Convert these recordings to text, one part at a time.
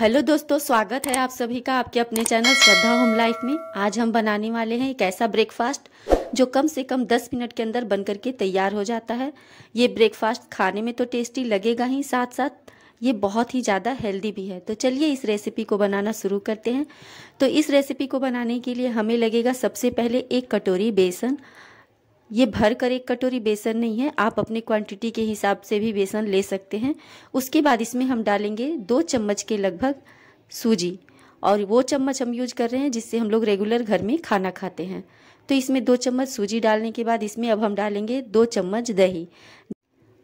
hello दोस्तों स्वागत है आप सभी का आपके अपने चैनल श्रद्धा होम लाइफ में आज हम बनाने वाले हैं एक ऐसा ब्रेकफास्ट जो कम से कम 10 मिनट के अंदर बनकर के तैयार हो जाता है ये ब्रेकफास्ट खाने में तो टेस्टी लगेगा ही साथ साथ ये बहुत ही ज़्यादा हेल्दी भी है तो चलिए इस रेसिपी को बनाना शुरू करते हैं तो इस रेसिपी को बनाने के लिए हमें लगेगा सबसे पहले एक कटोरी बेसन ये भर कर एक कटोरी बेसन नहीं है आप अपने क्वांटिटी के हिसाब से भी बेसन ले सकते हैं उसके बाद इसमें हम डालेंगे दो चम्मच के लगभग सूजी और वो चम्मच हम यूज कर रहे हैं जिससे हम लोग रेगुलर घर में खाना खाते हैं तो इसमें दो चम्मच सूजी डालने के बाद इसमें अब हम डालेंगे दो चम्मच दही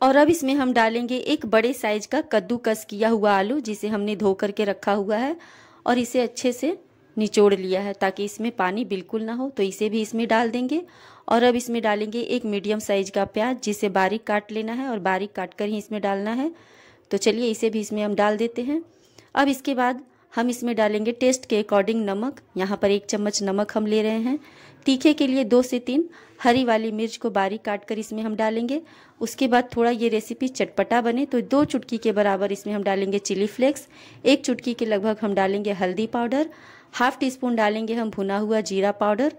और अब इसमें हम डालेंगे एक बड़े साइज का कद्दूकस किया हुआ आलू जिसे हमने धो करके रखा हुआ है और इसे अच्छे से निचोड़ लिया है ताकि इसमें पानी बिल्कुल ना हो तो इसे भी इसमें डाल देंगे और अब इसमें डालेंगे एक मीडियम साइज का प्याज जिसे बारीक काट लेना है और बारीक काट कर ही इसमें डालना है तो चलिए इसे भी इसमें हम डाल देते हैं अब इसके बाद हम इसमें डालेंगे टेस्ट के अकॉर्डिंग नमक यहाँ पर एक चम्मच नमक हम ले रहे हैं तीखे के लिए दो से तीन हरी वाली मिर्च को बारीक काट कर इसमें हम डालेंगे उसके बाद थोड़ा ये रेसिपी चटपटा बने तो दो चुटकी के बराबर इसमें हम डालेंगे चिली फ्लेक्स एक चुटकी के लगभग हम डालेंगे हल्दी पाउडर हाफ टी स्पून डालेंगे हम भुना हुआ जीरा पाउडर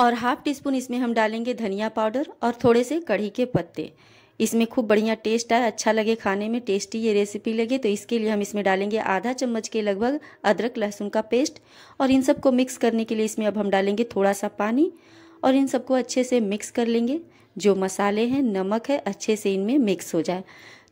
और हाफ टी स्पून इसमें हम डालेंगे धनिया पाउडर और थोड़े से कढ़ी के पत्ते इसमें खूब बढ़िया टेस्ट आए अच्छा लगे खाने में टेस्टी ये रेसिपी लगे तो इसके लिए हम इसमें डालेंगे आधा चम्मच के लगभग अदरक लहसुन का पेस्ट और इन सबको मिक्स करने के लिए इसमें अब हम डालेंगे थोड़ा सा पानी और इन सबको अच्छे से मिक्स कर लेंगे जो मसाले हैं नमक है अच्छे से इनमें मिक्स हो जाए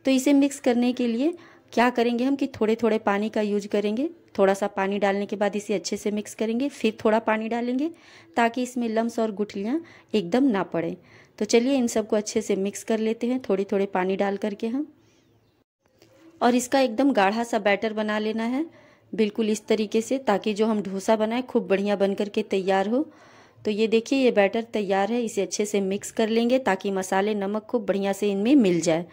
तो इसे मिक्स करने के लिए क्या करेंगे हम कि थोड़े थोड़े पानी का यूज करेंगे थोड़ा सा पानी डालने के बाद इसे अच्छे से मिक्स करेंगे फिर थोड़ा पानी डालेंगे ताकि इसमें लम्स और गुठलियाँ एकदम ना पड़े तो चलिए इन सबको अच्छे से मिक्स कर लेते हैं थोड़े थोड़े पानी डाल करके हम और इसका एकदम गाढ़ा सा बैटर बना लेना है बिल्कुल इस तरीके से ताकि जो हम डोसा बनाए खूब बढ़िया बन करके तैयार हो तो ये देखिए ये बैटर तैयार है इसे अच्छे से मिक्स कर लेंगे ताकि मसाले नमक खूब बढ़िया से इनमें मिल जाए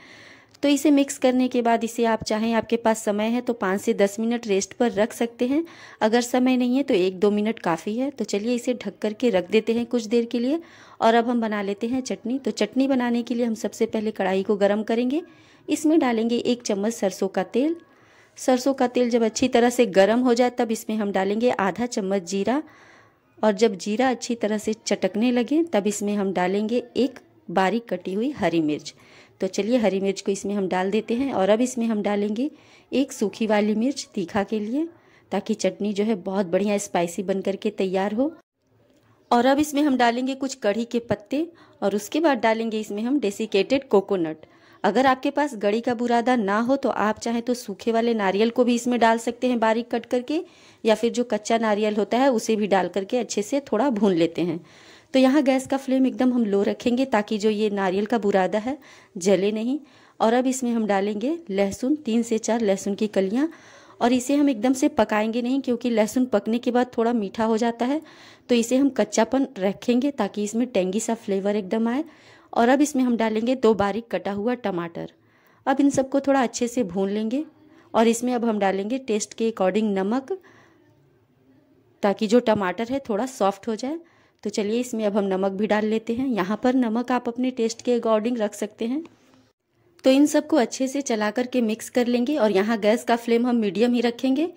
तो इसे मिक्स करने के बाद इसे आप चाहें आपके पास समय है तो पाँच से दस मिनट रेस्ट पर रख सकते हैं अगर समय नहीं है तो एक दो मिनट काफ़ी है तो चलिए इसे ढक करके रख देते हैं कुछ देर के लिए और अब हम बना लेते हैं चटनी तो चटनी बनाने के लिए हम सबसे पहले कढ़ाई को गर्म करेंगे इसमें डालेंगे एक चम्मच सरसों का तेल सरसों का तेल जब अच्छी तरह से गर्म हो जाए तब इसमें हम डालेंगे आधा चम्मच जीरा और जब जीरा अच्छी तरह से चटकने लगे तब इसमें हम डालेंगे एक बारीक कटी हुई हरी मिर्च तो चलिए हरी मिर्च को इसमें हम डाल देते हैं और अब इसमें हम डालेंगे एक सूखी वाली मिर्च तीखा के लिए ताकि चटनी जो है बहुत बढ़िया स्पाइसी बन करके तैयार हो और अब इसमें हम डालेंगे कुछ कढ़ी के पत्ते और उसके बाद डालेंगे इसमें हम डेसिकेटेड कोकोनट अगर आपके पास गड़ी का बुरादा ना हो तो आप चाहें तो सूखे वाले नारियल को भी इसमें डाल सकते हैं बारीक कट करके या फिर जो कच्चा नारियल होता है उसे भी डाल करके अच्छे से थोड़ा भून लेते हैं तो यहाँ गैस का फ्लेम एकदम हम लो रखेंगे ताकि जो ये नारियल का बुरादा है जले नहीं और अब इसमें हम डालेंगे लहसुन तीन से चार लहसुन की कलियाँ और इसे हम एकदम से पकाएंगे नहीं क्योंकि लहसुन पकने के बाद थोड़ा मीठा हो जाता है तो इसे हम कच्चापन रखेंगे ताकि इसमें टेंगी सा फ्लेवर एकदम आए और अब इसमें हम डालेंगे दो बारीक कटा हुआ टमाटर अब इन सबको थोड़ा अच्छे से भून लेंगे और इसमें अब हम डालेंगे टेस्ट के अकॉर्डिंग नमक ताकि जो टमाटर है थोड़ा सॉफ्ट हो जाए तो चलिए इसमें अब हम नमक भी डाल लेते हैं यहाँ पर नमक आप अपने टेस्ट के अकॉर्डिंग रख सकते हैं तो इन सबको अच्छे से चला करके मिक्स कर लेंगे और यहाँ गैस का फ्लेम हम मीडियम ही रखेंगे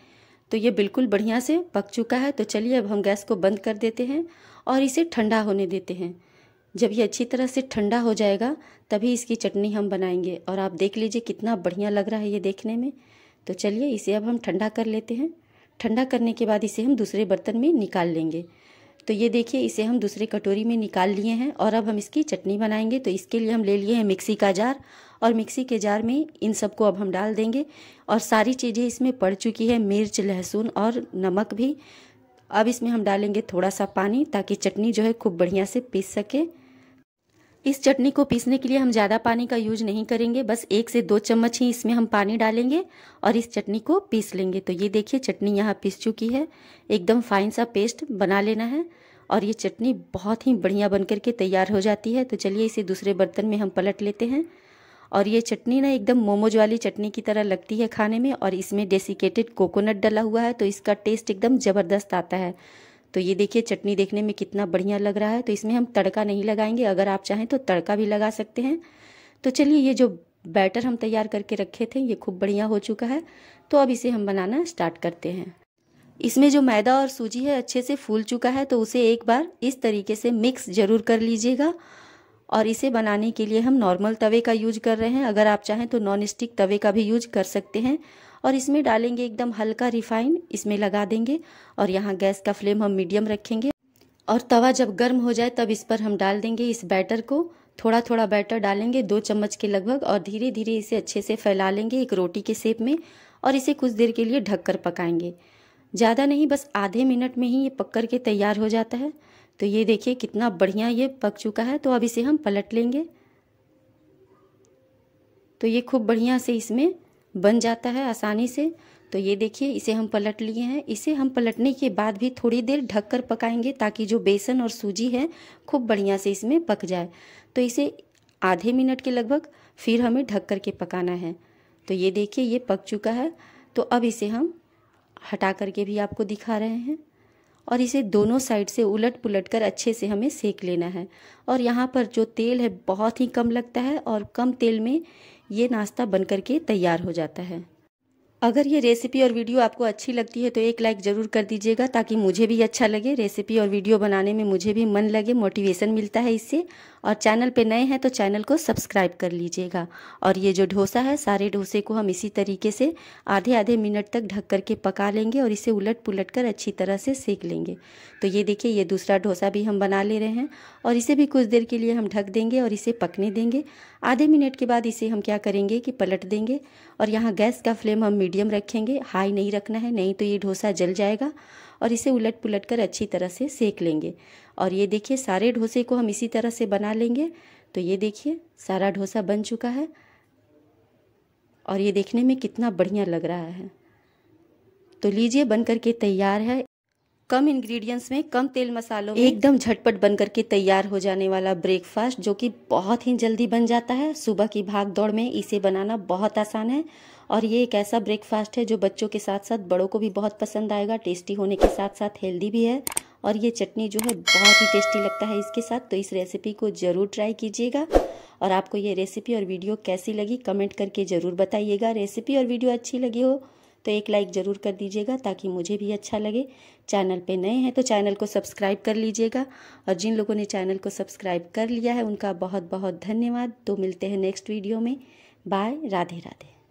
तो ये बिल्कुल बढ़िया से पक चुका है तो चलिए अब हम गैस को बंद कर देते हैं और इसे ठंडा होने देते हैं जब ये अच्छी तरह से ठंडा हो जाएगा तभी इसकी चटनी हम बनाएंगे और आप देख लीजिए कितना बढ़िया लग रहा है ये देखने में तो चलिए इसे अब हम ठंडा कर लेते हैं ठंडा करने के बाद इसे हम दूसरे बर्तन में निकाल लेंगे तो ये देखिए इसे हम दूसरे कटोरी में निकाल लिए हैं और अब हम इसकी चटनी बनाएंगे तो इसके लिए हम ले लिए हैं मिक्सी का जार और मिक्सी के जार में इन सबको अब हम डाल देंगे और सारी चीज़ें इसमें पड़ चुकी है मिर्च लहसुन और नमक भी अब इसमें हम डालेंगे थोड़ा सा पानी ताकि चटनी जो है खूब बढ़िया से पीस सके इस चटनी को पीसने के लिए हम ज़्यादा पानी का यूज नहीं करेंगे बस एक से दो चम्मच ही इसमें हम पानी डालेंगे और इस चटनी को पीस लेंगे तो ये देखिए चटनी यहाँ पीस चुकी है एकदम फाइन सा पेस्ट बना लेना है और ये चटनी बहुत ही बढ़िया बन करके तैयार हो जाती है तो चलिए इसे दूसरे बर्तन में हम पलट लेते हैं और ये चटनी ना एकदम मोमोज वाली चटनी की तरह लगती है खाने में और इसमें डेसिकेटेड कोकोनट डला हुआ है तो इसका टेस्ट एकदम ज़बरदस्त आता है तो ये देखिए चटनी देखने में कितना बढ़िया लग रहा है तो इसमें हम तड़का नहीं लगाएंगे अगर आप चाहें तो तड़का भी लगा सकते हैं तो चलिए ये जो बैटर हम तैयार करके रखे थे ये खूब बढ़िया हो चुका है तो अब इसे हम बनाना स्टार्ट करते हैं इसमें जो मैदा और सूजी है अच्छे से फूल चुका है तो उसे एक बार इस तरीके से मिक्स ज़रूर कर लीजिएगा और इसे बनाने के लिए हम नॉर्मल तवे का यूज कर रहे हैं अगर आप चाहें तो नॉन स्टिक तवे का भी यूज कर सकते हैं और इसमें डालेंगे एकदम हल्का रिफाइन इसमें लगा देंगे और यहाँ गैस का फ्लेम हम मीडियम रखेंगे और तवा जब गर्म हो जाए तब इस पर हम डाल देंगे इस बैटर को थोड़ा थोड़ा बैटर डालेंगे दो चम्मच के लगभग और धीरे धीरे इसे अच्छे से फैला लेंगे एक रोटी के शेप में और इसे कुछ देर के लिए ढककर पकाएंगे ज़्यादा नहीं बस आधे मिनट में ही ये पक कर के तैयार हो जाता है तो ये देखिए कितना बढ़िया ये पक चुका है तो अब इसे हम पलट लेंगे तो ये खूब बढ़िया से इसमें बन जाता है आसानी से तो ये देखिए इसे हम पलट लिए हैं इसे हम पलटने के बाद भी थोड़ी देर ढक कर पकाएंगे ताकि जो बेसन और सूजी है खूब बढ़िया से इसमें पक जाए तो इसे आधे मिनट के लगभग फिर हमें ढक कर के पकाना है तो ये देखिए ये पक चुका है तो अब इसे हम हटा करके भी आपको दिखा रहे हैं और इसे दोनों साइड से उलट पुलट कर अच्छे से हमें सेक लेना है और यहाँ पर जो तेल है बहुत ही कम लगता है और कम तेल में ये नाश्ता बन करके तैयार हो जाता है अगर ये रेसिपी और वीडियो आपको अच्छी लगती है तो एक लाइक ज़रूर कर दीजिएगा ताकि मुझे भी अच्छा लगे रेसिपी और वीडियो बनाने में मुझे भी मन लगे मोटिवेशन मिलता है इससे और चैनल पे नए हैं तो चैनल को सब्सक्राइब कर लीजिएगा और ये जो डोसा है सारे डोसे को हम इसी तरीके से आधे आधे मिनट तक ढक करके पका लेंगे और इसे उलट पुलट कर अच्छी तरह से सेक लेंगे तो ये देखिए ये दूसरा डोसा भी हम बना ले रहे हैं और इसे भी कुछ देर के लिए हम ढक देंगे और इसे पकने देंगे आधे मिनट के बाद इसे हम क्या करेंगे कि पलट देंगे और यहाँ गैस का फ्लेम हम मीडियम मीडियम रखेंगे हाई नहीं रखना है नहीं तो ये डोसा जल जाएगा और इसे उलट पुलट कर अच्छी तरह से सेक लेंगे और ये देखिए सारे डोसे को हम इसी तरह से बना लेंगे तो ये देखिए सारा डोसा बन चुका है और ये देखने में कितना बढ़िया लग रहा है तो लीजिए बन करके तैयार है कम इंग्रेडिएंट्स में कम तेल मसालों में एकदम झटपट बन करके तैयार हो जाने वाला ब्रेकफास्ट जो कि बहुत ही जल्दी बन जाता है सुबह की भाग दौड़ में इसे बनाना बहुत आसान है और ये एक ऐसा ब्रेकफास्ट है जो बच्चों के साथ साथ बड़ों को भी बहुत पसंद आएगा टेस्टी होने के साथ साथ हेल्दी भी है और ये चटनी जो है बहुत ही टेस्टी लगता है इसके साथ तो इस रेसिपी को ज़रूर ट्राई कीजिएगा और आपको ये रेसिपी और वीडियो कैसी लगी कमेंट करके ज़रूर बताइएगा रेसिपी और वीडियो अच्छी लगी हो तो एक लाइक ज़रूर कर दीजिएगा ताकि मुझे भी अच्छा लगे चैनल पे नए हैं तो चैनल को सब्सक्राइब कर लीजिएगा और जिन लोगों ने चैनल को सब्सक्राइब कर लिया है उनका बहुत बहुत धन्यवाद तो मिलते हैं नेक्स्ट वीडियो में बाय राधे राधे